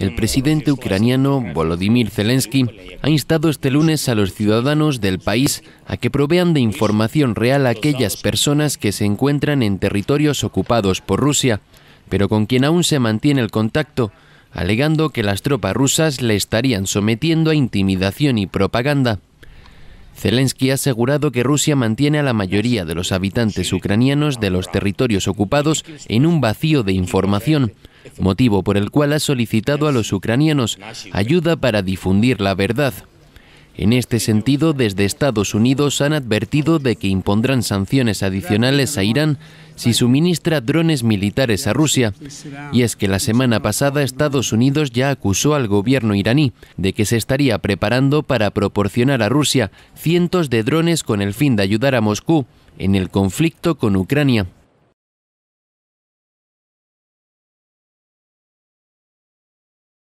El presidente ucraniano Volodymyr Zelensky ha instado este lunes a los ciudadanos del país a que provean de información real a aquellas personas que se encuentran en territorios ocupados por Rusia, pero con quien aún se mantiene el contacto, alegando que las tropas rusas le estarían sometiendo a intimidación y propaganda. Zelensky ha asegurado que Rusia mantiene a la mayoría de los habitantes ucranianos de los territorios ocupados en un vacío de información, motivo por el cual ha solicitado a los ucranianos ayuda para difundir la verdad. En este sentido, desde Estados Unidos han advertido de que impondrán sanciones adicionales a Irán si suministra drones militares a Rusia. Y es que la semana pasada Estados Unidos ya acusó al gobierno iraní de que se estaría preparando para proporcionar a Rusia cientos de drones con el fin de ayudar a Moscú en el conflicto con Ucrania.